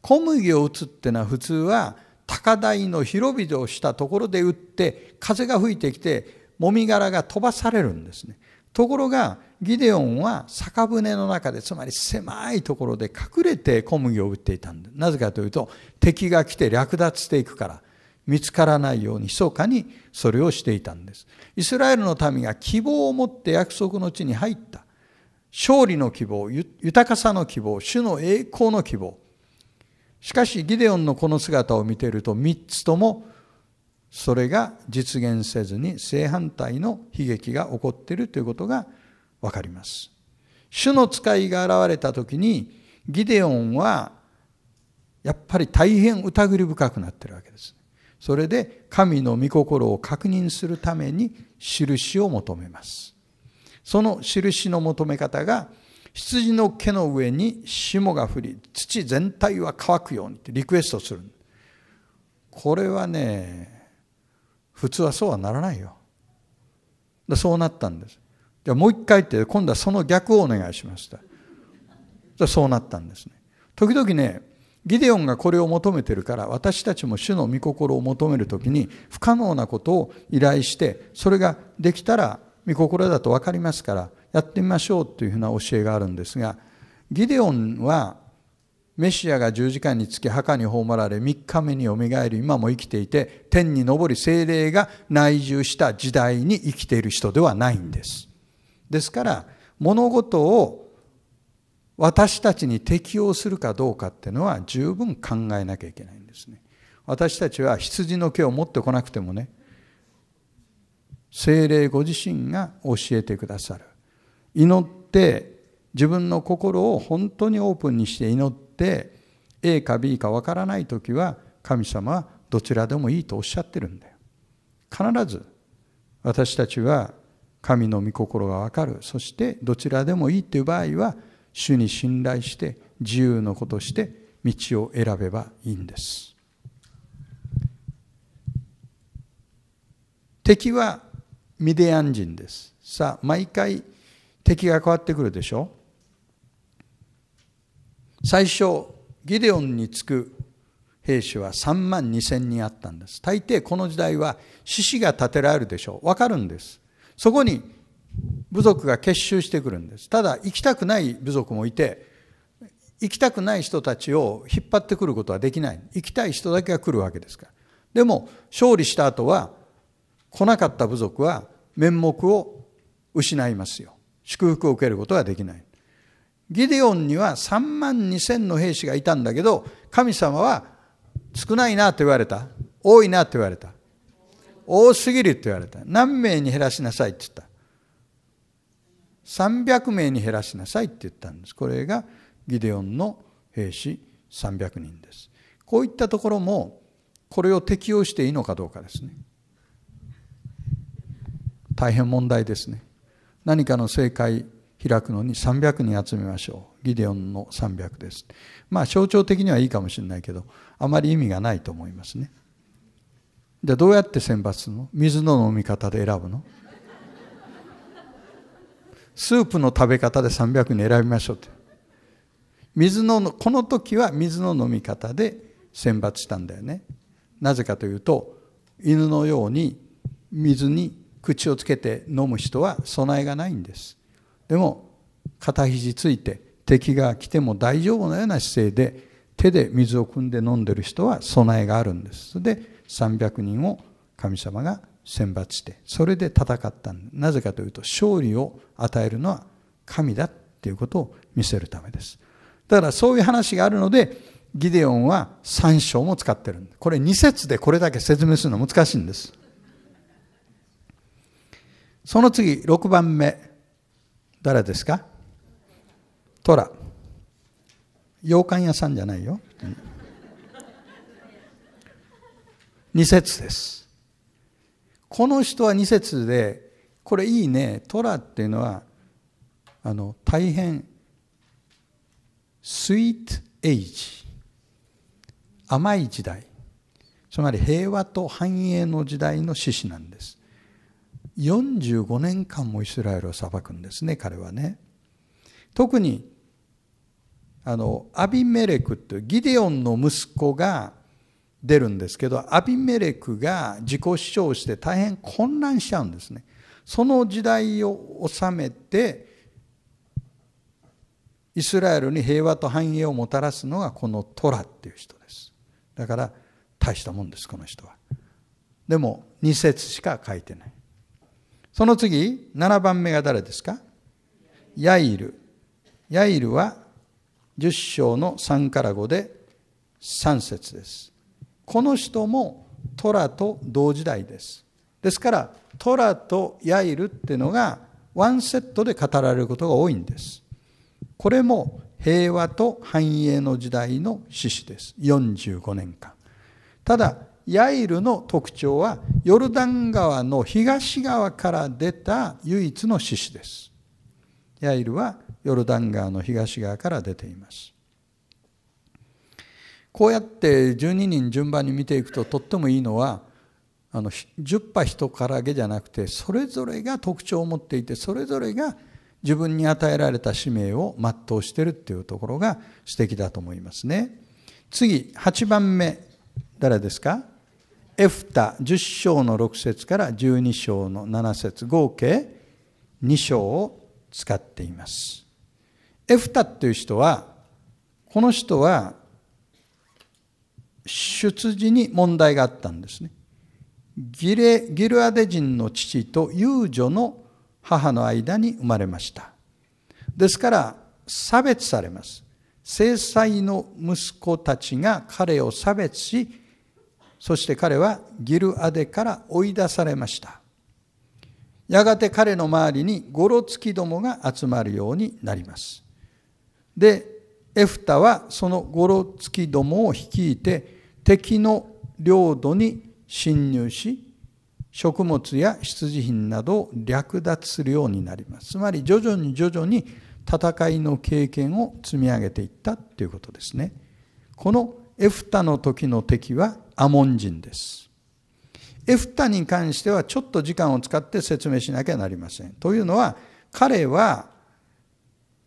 小麦を打つってのは普通は高台の広々したところで打って風が吹いてきてもみ殻が飛ばされるんですね。ところがギデオンは酒舟の中でつまり狭いところで隠れて小麦を売っていたんだなぜかというと敵が来て略奪していくから見つからないように密かにそれをしていたんですイスラエルの民が希望を持って約束の地に入った勝利の希望豊かさの希望主の栄光の希望しかしギデオンのこの姿を見ていると3つともそれが実現せずに正反対の悲劇が起こっているということがわかります。主の使いが現れた時にギデオンはやっぱり大変疑り深くなってるわけです。それで神の御心を確認するために印を求めます。その印の求め方が羊の毛の上に霜が降り土全体は乾くようにってリクエストするこれはね普通はそうはならないよそうなったんですじゃあもう一回って今度はその逆をお願いしましたそうなったんですね時々ねギデオンがこれを求めてるから私たちも主の御心を求める時に不可能なことを依頼してそれができたら御心だと分かりますからやってみましょうというふうな教えがあるんですがギデオンはメシアが十字架につき墓に葬られ3日目によみがえる今も生きていて天に昇り精霊が内住した時代に生きている人ではないんです。ですから物事を私たちに適応するかどうかっていうのは十分考えなきゃいけないんですね。私たちは羊の毛を持ってこなくてもね精霊ご自身が教えてくださる祈って自分の心を本当にオープンにして祈って A か B かわからない時は神様はどちらでもいいとおっしゃってるんだよ必ず私たちは神の御心がわかるそしてどちらでもいいという場合は主に信頼して自由の子として道を選べばいいんです敵はミディアン人ですさあ毎回敵が変わってくるでしょ最初ギデオンにつく兵士は3万2千人あったんです大抵この時代は獅子が建てられるでしょう分かるんですそこに部族が結集してくるんですただ行きたくない部族もいて行きたくない人たちを引っ張ってくることはできない行きたい人だけが来るわけですからでも勝利した後は来なかった部族は面目を失いますよ祝福を受けることはできないギデオンには3万2千の兵士がいたんだけど神様は少ないなと言われた多いなと言われた多すぎるって言われた。何名に減らしなさいって言った。300名に減らしなさいって言ったんです。これがギデオンの兵士300人です。こういったところも、これを適用していいのかどうかですね。大変問題ですね。何かの正解開くのに300人集めましょう。ギデオンの300です。まあ象徴的にはいいかもしれないけど、あまり意味がないと思いますね。じゃあどうやって選抜するの水の飲み方で選ぶのスープの食べ方で300人選びましょうって水のこの時は水の飲み方で選抜したんだよねなぜかというと犬のように水に口をつけて飲む人は備えがないんですでも肩肘ついて敵が来ても大丈夫なような姿勢で手で水を汲んで飲んでる人は備えがあるんですで300人を神様が選抜してそれで戦ったなぜかというと勝利を与えるのは神だっていうことを見せるためですだからそういう話があるのでギデオンは3章も使ってるこれ2節でこれだけ説明するの難しいんですその次6番目誰ですかトラ洋館屋さんじゃないよ、二節です。この人は2節で、これいいね、トラっていうのは、あの、大変、スイートエイジ、甘い時代、つまり平和と繁栄の時代の獅子なんです。45年間もイスラエルを裁くんですね、彼はね。特にあのアビメレクというギデオンの息子が出るんですけどアビメレクが自己主張して大変混乱しちゃうんですねその時代を治めてイスラエルに平和と繁栄をもたらすのがこのトラっていう人ですだから大したもんですこの人はでも2節しか書いてないその次7番目が誰ですかヤイルヤイルは10章の3から5で3節ですこの人もトラと同時代です。ですからトラとヤイルっていうのがワンセットで語られることが多いんです。これも平和と繁栄の時代の獅子です。45年間。ただ、ヤイルの特徴はヨルダン川の東側から出た唯一の獅子です。ヤイルはヨルダン川の東側から出ています。こうやって12人順番に見ていくととってもいいのはあの10羽人からげじゃなくてそれぞれが特徴を持っていてそれぞれが自分に与えられた使命を全うしてるっていうところが素敵だと思いますね次8番目誰ですかエフタ10章の6節から12章の7節合計2章を使っていますエフタていう人はこの人は出自に問題があったんですね。ギレギルアデ人の父と遊女の母の間に生まれました。ですから差別されます。制裁の息子たちが彼を差別し、そして彼はギルアデから追い出されました。やがて彼の周りにゴロツキどもが集まるようになります。で、エフタはそのゴロツキどもを率いて敵の領土に侵入し食物や必需品などを略奪するようになりますつまり徐々に徐々に戦いの経験を積み上げていったということですねこのエフタの時の敵はアモン人ですエフタに関してはちょっと時間を使って説明しなきゃなりませんというのは彼は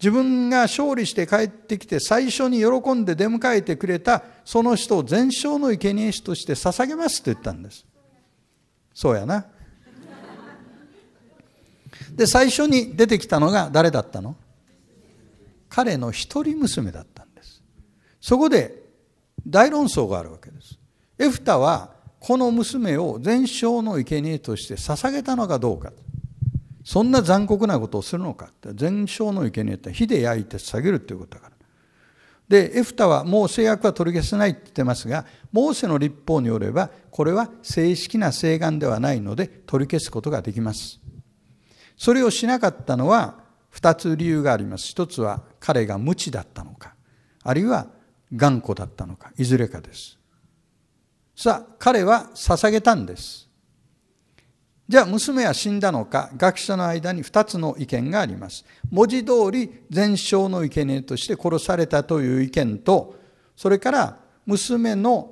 自分が勝利して帰ってきて最初に喜んで出迎えてくれたその人を全焼の生贄師として捧げますと言ったんですそうやなで最初に出てきたのが誰だったの彼の一人娘だったんですそこで大論争があるわけですエフタはこの娘を全焼の生贄として捧げたのかどうかそんな残酷なことをするのかって全焼の生贄って火で焼いて下げるということだからでエフタはもう制約は取り消せないって言ってますがモーセの立法によればこれは正式な請願ではないので取り消すことができますそれをしなかったのは2つ理由があります1つは彼が無知だったのかあるいは頑固だったのかいずれかですさあ彼は捧げたんですじゃあ娘は死んだのか学者の間に2つの意見があります。文字通り全焼の生贄として殺されたという意見とそれから娘の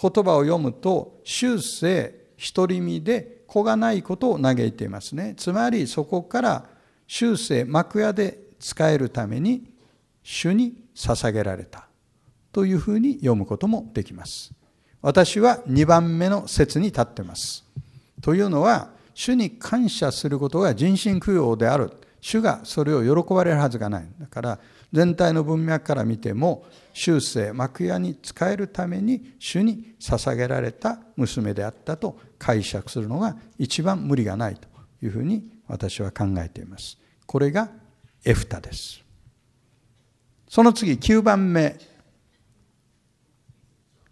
言葉を読むと終生独り身で子がないことを嘆いていますね。つまりそこから終生幕屋で仕えるために主に捧げられたというふうに読むこともできます。私は2番目の説に立ってます。というのは主に感謝することが人身供養である。主がそれを喜ばれるはずがない。だから、全体の文脈から見ても、終生、幕屋に仕えるために主に捧げられた娘であったと解釈するのが一番無理がないというふうに私は考えています。これがエフタです。その次、9番目。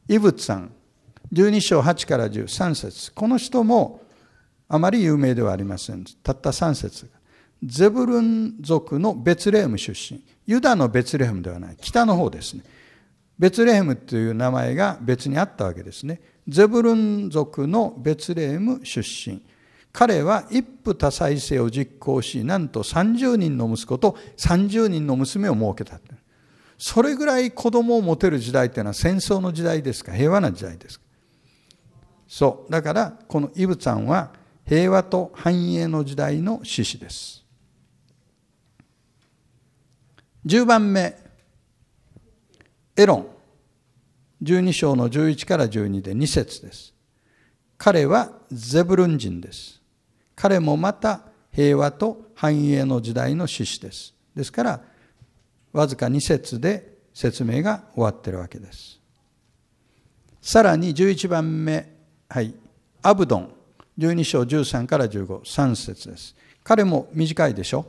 イブツさん、12章8から13節この人もあまり有名ではありません。たった3節ゼブルン族のベツレヘム出身。ユダのベツレヘムではない。北の方ですね。ベツレヘムという名前が別にあったわけですね。ゼブルン族のベツレヘム出身。彼は一夫多妻制を実行し、なんと30人の息子と30人の娘を設けた。それぐらい子供を持てる時代というのは戦争の時代ですか平和な時代ですかそう。だから、このイブさんは平和と繁栄の時代の獅子です10番目エロン12章の11から12で2節です彼はゼブルン人です彼もまた平和と繁栄の時代の獅子ですですからわずか2節で説明が終わってるわけですさらに11番目はいアブドン12章13から15、3節です。彼も短いでしょ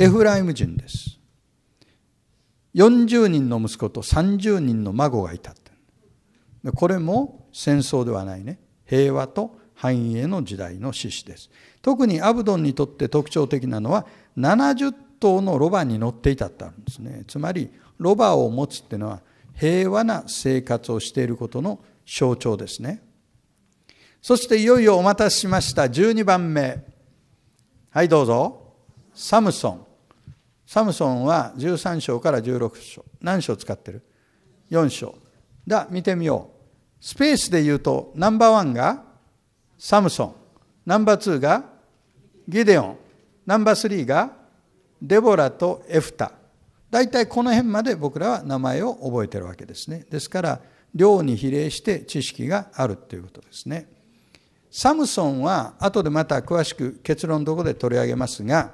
エフライム人です。40人の息子と30人の孫がいたこれも戦争ではないね。平和と繁栄の時代の獅子です。特にアブドンにとって特徴的なのは70頭のロバに乗っていたってあるんですね。つまりロバを持つっていうのは平和な生活をしていることの象徴ですね。そしていよいよお待たせしました12番目はいどうぞサムソンサムソンは13章から16章何章使ってる ?4 章だ見てみようスペースで言うとナンバーワンがサムソンナンバーツーがギデオンナンバースリーがデボラとエフタ大体この辺まで僕らは名前を覚えてるわけですねですから量に比例して知識があるということですね。サムソンは後でまた詳しく結論どこで取り上げますが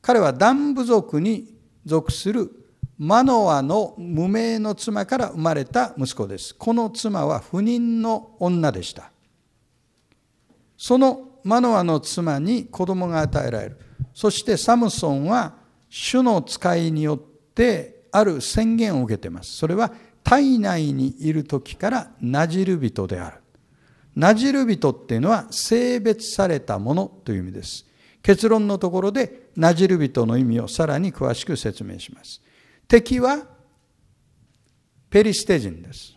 彼はダン部族に属するマノアの無名の妻から生まれた息子ですこの妻は不妊の女でしたそのマノアの妻に子供が与えられるそしてサムソンは主の使いによってある宣言を受けていますそれは体内にいる時からなじる人であるナジル人っていうのは性別されたものという意味です。結論のところで、なじる人の意味をさらに詳しく説明します。敵はペリステ人です。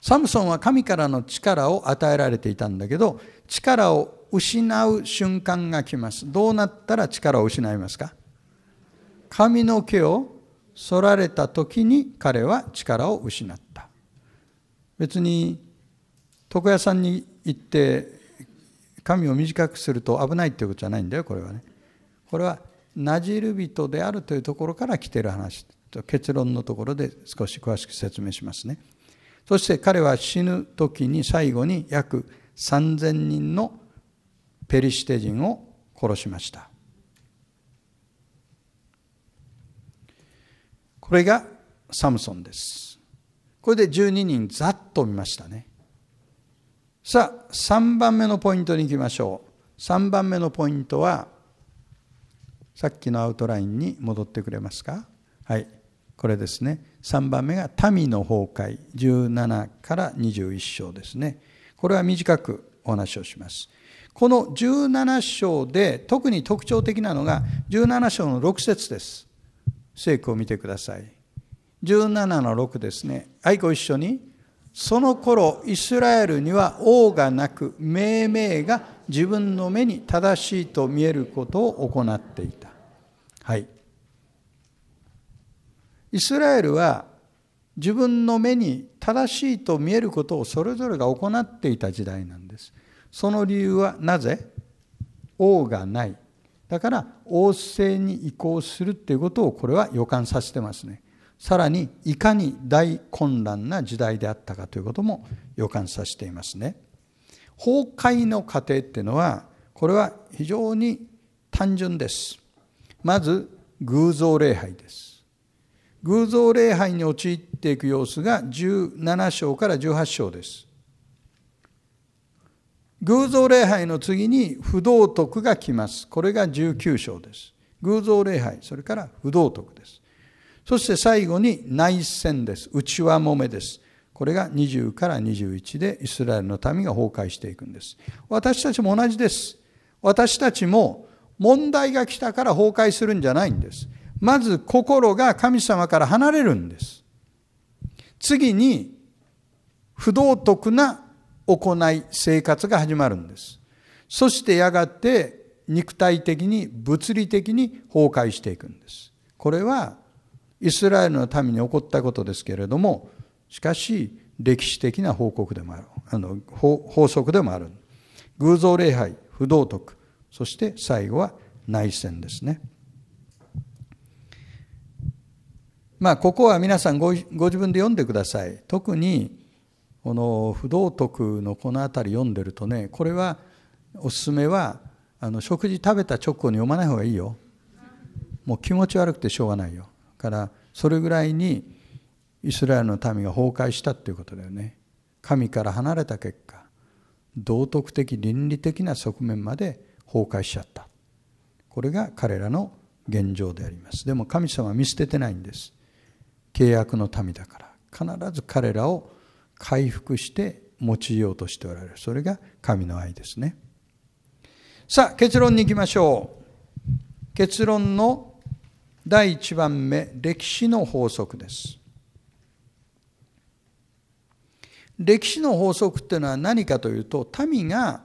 サムソンは神からの力を与えられていたんだけど力を失う瞬間が来ますどうなったら力を失いますか髪の毛を剃られた時に彼は力を失った。別に床屋さんに行って髪を短くすると危ないっていうことじゃないんだよこれはね。これはなじる人であるというところから来てる話と結論のところで少し詳しく説明しますね。そして彼は死ぬ時に最後に約3000人のペリシテ人を殺しました。これがサムソンです。これで12人ざっと見ましたね。さあ、3番目のポイントに行きましょう。3番目のポイントは、さっきのアウトラインに戻ってくれますか。はい。これですね。3番目が民の崩壊、17から21章ですね。これは短くお話をします。この17章で特に特徴的なのが17章の6節です。聖句を見てください。17の6ですね。はい、ご一緒に。その頃、イスラエルには王がなく、命名が自分の目に正しいと見えることを行っていた。はい。イスラエルは自分の目に正しいと見えることをそれぞれが行っていた時代なんです。その理由はなぜ王がない。だから王政に移行するっていうことをこれは予感させてますねさらにいかに大混乱な時代であったかということも予感させていますね崩壊の過程っていうのはこれは非常に単純ですまず偶像礼拝です偶像礼拝に陥っていく様子が17章から18章です偶像礼拝の次に不道徳が来ます。これが19章です。偶像礼拝、それから不道徳です。そして最後に内戦です。内輪もめです。これが20から21でイスラエルの民が崩壊していくんです。私たちも同じです。私たちも問題が来たから崩壊するんじゃないんです。まず心が神様から離れるんです。次に不道徳な行い生活が始まるんですそしてやがて肉体的に物理的に崩壊していくんですこれはイスラエルの民に起こったことですけれどもしかし歴史的な報告でもあるあの法則でもある偶像礼拝不道徳そして最後は内戦ですねまあここは皆さんご自分で読んでください特にこの不道徳のこの辺り読んでるとねこれはおすすめはあの食事食べた直後に読まない方がいいよもう気持ち悪くてしょうがないよからそれぐらいにイスラエルの民が崩壊したっていうことだよね神から離れた結果道徳的倫理的な側面まで崩壊しちゃったこれが彼らの現状でありますでも神様は見捨ててないんです契約の民だから必ず彼らを回復して用いようとしておられるそれが神の愛ですねさあ結論に行きましょう結論の第1番目歴史の法則です歴史の法則っていうのは何かというと民が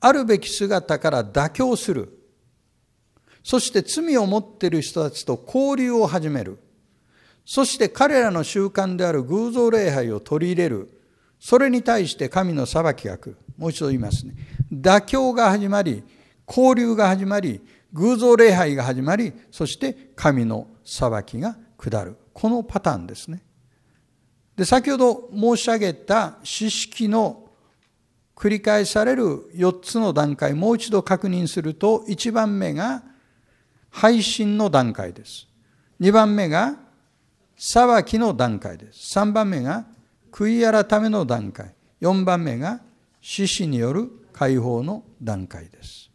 あるべき姿から妥協するそして罪を持っている人たちと交流を始めるそして彼らの習慣である偶像礼拝を取り入れる。それに対して神の裁きが来る。もう一度言いますね。妥協が始まり、交流が始まり、偶像礼拝が始まり、そして神の裁きが下る。このパターンですね。で、先ほど申し上げた知識の繰り返される4つの段階、もう一度確認すると、1番目が配信の段階です。2番目が裁きの段階です。3番目が悔い改めの段階。4番目が死死による解放の段階です。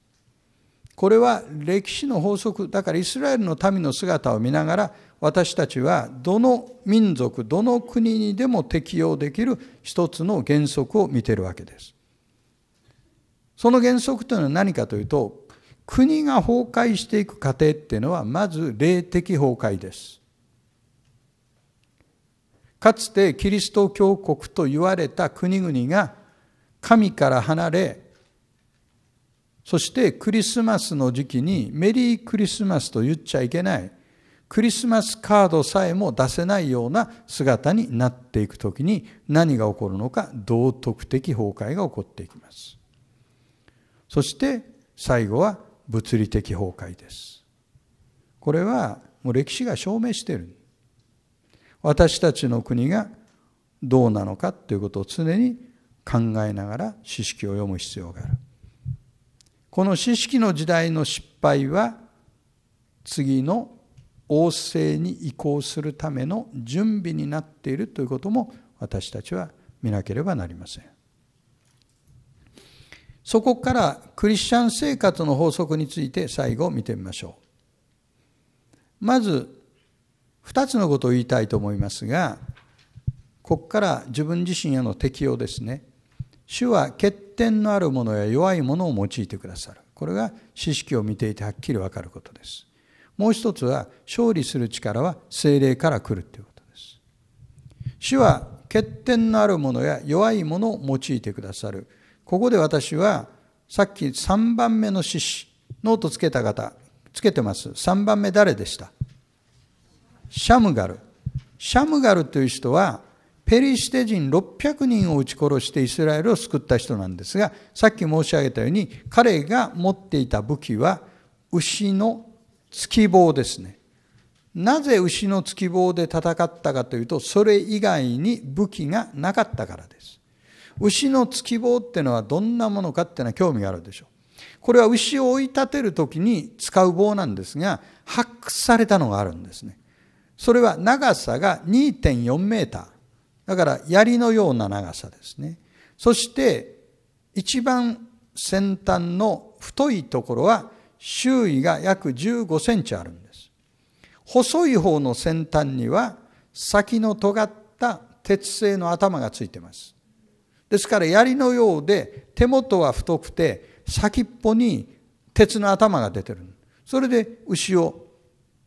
これは歴史の法則、だからイスラエルの民の姿を見ながら私たちはどの民族、どの国にでも適用できる一つの原則を見ているわけです。その原則というのは何かというと、国が崩壊していく過程っていうのはまず霊的崩壊です。かつてキリスト教国と言われた国々が神から離れそしてクリスマスの時期にメリークリスマスと言っちゃいけないクリスマスカードさえも出せないような姿になっていく時に何が起こるのか道徳的崩壊が起こっていきますそして最後は物理的崩壊ですこれはもう歴史が証明している私たちの国がどうなのかということを常に考えながら知識を読む必要があるこの知識の時代の失敗は次の王政に移行するための準備になっているということも私たちは見なければなりませんそこからクリスチャン生活の法則について最後見てみましょうまず2つのことを言いたいと思いますがここから自分自身への適用ですね主は欠点のあるものや弱いものを用いてくださるこれが知識を見ていてはっきり分かることですもう一つは勝利する力は精霊から来るということです主は欠点のあるものや弱いものを用いてくださるここで私はさっき3番目の獅子ノートつけた方つけてます3番目誰でしたシャムガル。シャムガルという人は、ペリシテ人600人を撃ち殺してイスラエルを救った人なんですが、さっき申し上げたように、彼が持っていた武器は、牛の月棒ですね。なぜ牛の月棒で戦ったかというと、それ以外に武器がなかったからです。牛の月棒っていうのはどんなものかっていうのは興味があるでしょう。これは牛を追い立てるときに使う棒なんですが、発掘されたのがあるんですね。それは長さが2.4メーター。だから槍のような長さですね。そして一番先端の太いところは周囲が約15センチあるんです。細い方の先端には先の尖った鉄製の頭がついてます。ですから槍のようで手元は太くて先っぽに鉄の頭が出てる。それで牛を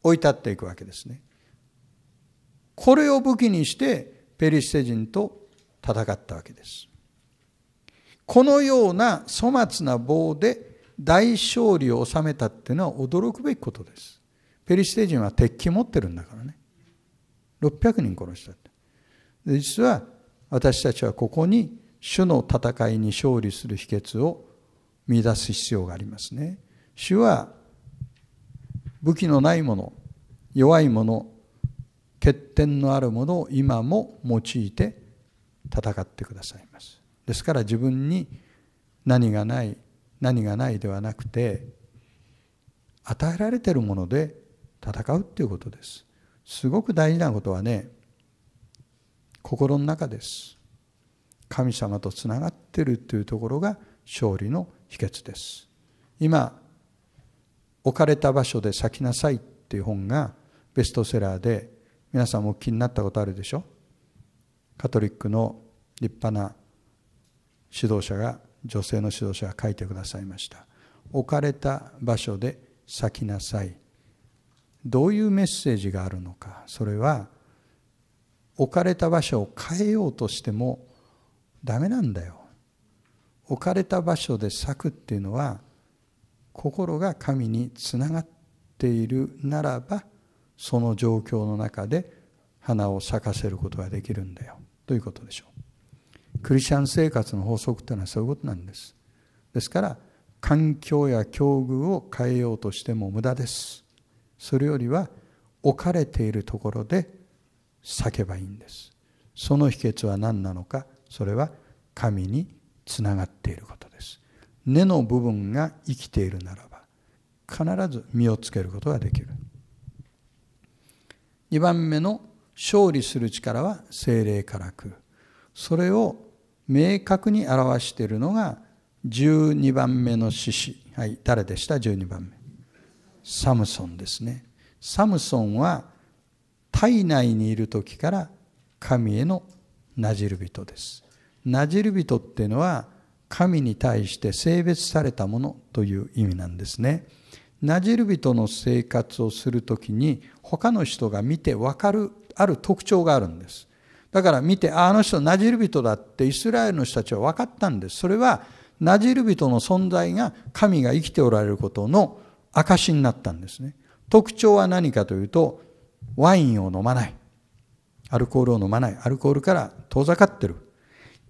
追い立っていくわけですね。これを武器にしてペリシテ人と戦ったわけです。このような粗末な棒で大勝利を収めたっていうのは驚くべきことです。ペリシテ人は鉄器持ってるんだからね。600人殺したって。実は私たちはここに主の戦いに勝利する秘訣を見出す必要がありますね。主は武器のないもの、弱いもの、欠点のあるものを今も用いて戦ってくださいますですから自分に何がない何がないではなくて与えられてるもので戦うっていうことですすごく大事なことはね心の中です神様とつながってるというところが勝利の秘訣です今「置かれた場所で咲きなさい」っていう本がベストセラーで皆さんも気になったことあるでしょカトリックの立派な指導者が女性の指導者が書いてくださいました置かれた場所で咲きなさいどういうメッセージがあるのかそれは置かれた場所を変えようとしてもダメなんだよ置かれた場所で咲くっていうのは心が神につながっているならばその状況の中で花を咲かせることができるんだよということでしょうクリスチャン生活の法則というのはそういうことなんですですから環境や境遇を変えようとしても無駄ですそれよりは置かれているところで咲けばいいんですその秘訣は何なのかそれは神につながっていることです根の部分が生きているならば必ず実をつけることができる2番目の勝利する力は精霊から来るそれを明確に表しているのが12番目の獅子、はい、誰でした12番目サムソンですねサムソンは体内にいる時から神へのなじる人ですなじる人っていうのは神に対して性別されたものという意味なんですね。ナジル人の生活をする時に他の人が見て分かるある特徴があるんですだから見てああの人ナジル人だってイスラエルの人たちは分かったんですそれはナジル人の存在が神が生きておられることの証になったんですね特徴は何かというとワインを飲まないアルコールを飲まないアルコールから遠ざかってる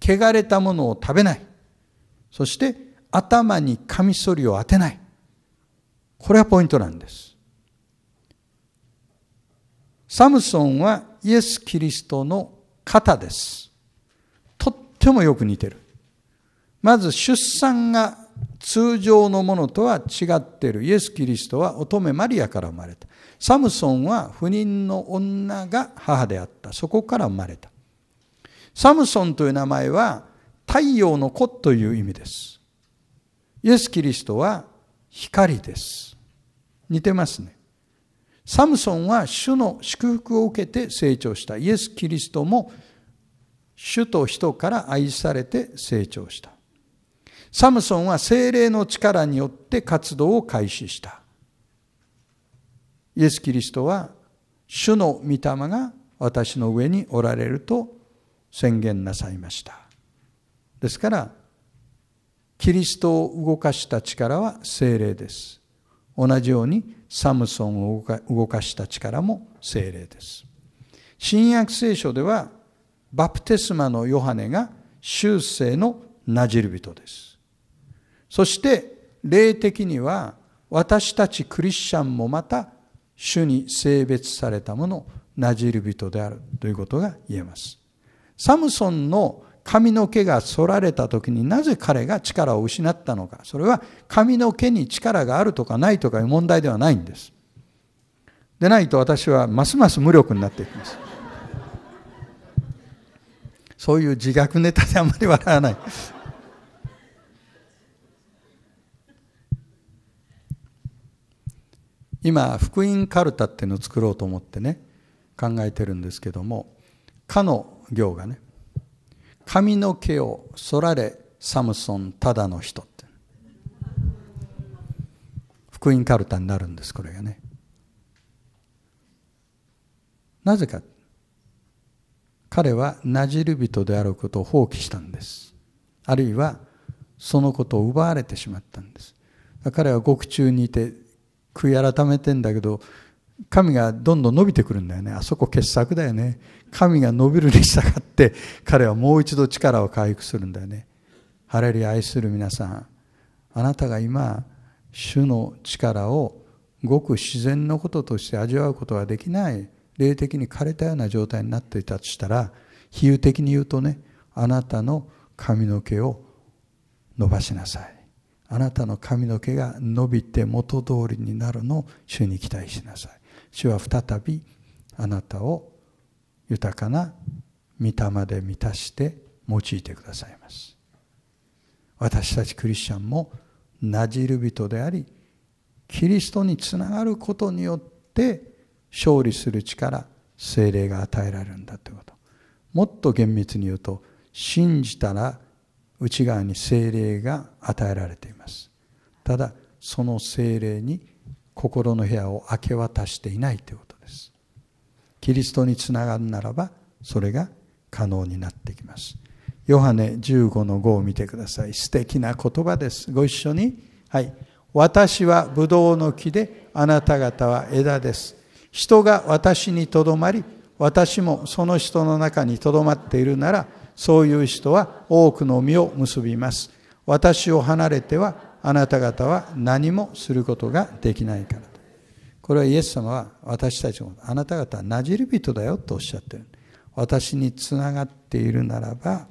汚れたものを食べないそして頭にカミソリを当てないこれがポイントなんです。サムソンはイエス・キリストの型です。とってもよく似てる。まず出産が通常のものとは違っている。イエス・キリストは乙女マリアから生まれた。サムソンは不妊の女が母であった。そこから生まれた。サムソンという名前は太陽の子という意味です。イエス・キリストは光です。似てますね。サムソンは主の祝福を受けて成長した。イエス・キリストも主と人から愛されて成長した。サムソンは精霊の力によって活動を開始した。イエス・キリストは主の御霊が私の上におられると宣言なさいました。ですからキリストを動かした力は精霊です。同じようにサムソンを動かした力も精霊です。新約聖書ではバプテスマのヨハネが終生のなじる人です。そして霊的には私たちクリスチャンもまた主に性別されたものなじる人であるということが言えます。サムソンの髪の毛が剃られた時になぜ彼が力を失ったのかそれは髪の毛に力があるとかないとかいう問題ではないんですでないと私はますます無力になっていきますそういう自虐ネタであんまり笑わない今福音かるたっていうのを作ろうと思ってね考えてるんですけども「か」の行がね髪の毛を剃られサムソンただの人って福音カルタになるんですこれがねなぜか彼はなじる人であることを放棄したんですあるいはそのことを奪われてしまったんです彼は獄中にいて悔い改めてんだけど神がどんどん伸びてくるんだよね。あそこ傑作だよね。神が伸びるに従って、彼はもう一度力を回復するんだよね。ハレヤ愛する皆さん、あなたが今、主の力をごく自然のこととして味わうことができない、霊的に枯れたような状態になっていたとしたら、比喩的に言うとね、あなたの髪の毛を伸ばしなさい。あなたの髪の毛が伸びて元通りになるのを主に期待しなさい。主は再びあなたを豊かな御霊で満たして用いてくださいます私たちクリスチャンもなじる人でありキリストにつながることによって勝利する力精霊が与えられるんだということもっと厳密に言うと信じたら内側に精霊が与えられていますただその精霊に心の部屋を明け渡していないということですキリストにつながるならばそれが可能になってきますヨハネ15の5を見てください素敵な言葉ですご一緒にはい私はブドウの木であなた方は枝です人が私にとどまり私もその人の中にとどまっているならそういう人は多くの実を結びます私を離れてはあなた方は何もすることができないからこれはイエス様は私たちもあなた方はなじる人だよとおっしゃってる私につながっているならば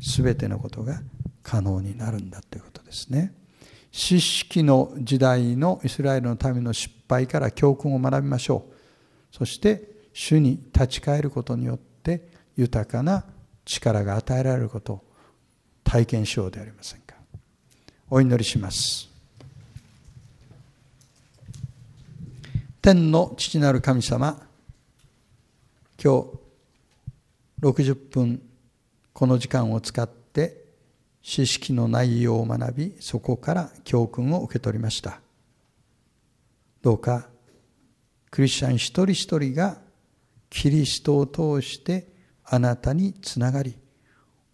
全てのことが可能になるんだということですね知識の時代のイスラエルの民の失敗から教訓を学びましょうそして主に立ち返ることによって豊かな力が与えられることを体験しようではありませんお祈りします天の父なる神様今日60分この時間を使って知識の内容を学びそこから教訓を受け取りましたどうかクリスチャン一人一人がキリストを通してあなたにつながり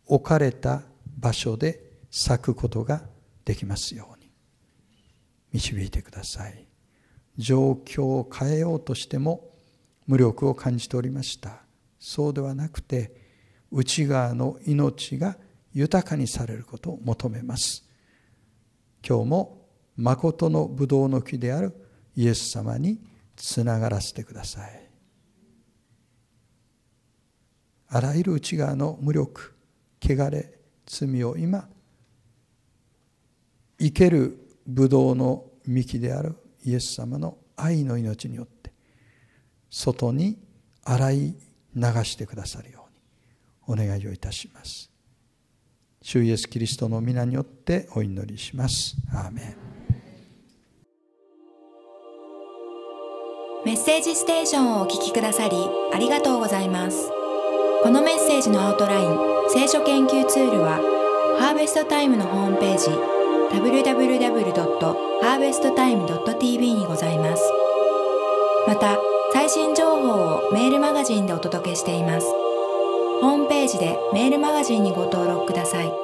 置かれた場所で咲くことができますように導いてください状況を変えようとしても無力を感じておりましたそうではなくて内側の命が豊かにされることを求めます今日も誠のブドウの木であるイエス様につながらせてくださいあらゆる内側の無力汚れ罪を今生けるブドウの幹であるイエス様の愛の命によって外に洗い流してくださるようにお願いをいたします。主イエスキリストの皆によってお祈りします。アーメンメッセージステーションをお聞きくださりありがとうございます。このメッセージのアウトライン聖書研究ツールはハーベストタイムのホームページ www.harvesttime.tv にございます。また、最新情報をメールマガジンでお届けしています。ホームページでメールマガジンにご登録ください。